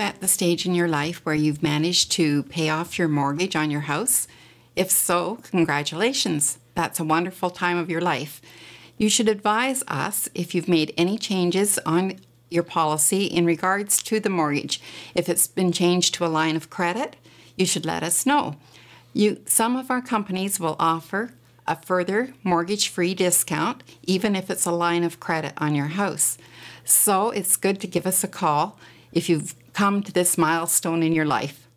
at the stage in your life where you've managed to pay off your mortgage on your house? If so, congratulations. That's a wonderful time of your life. You should advise us if you've made any changes on your policy in regards to the mortgage. If it's been changed to a line of credit, you should let us know. You, some of our companies will offer a further mortgage free discount, even if it's a line of credit on your house. So it's good to give us a call if you've come to this milestone in your life.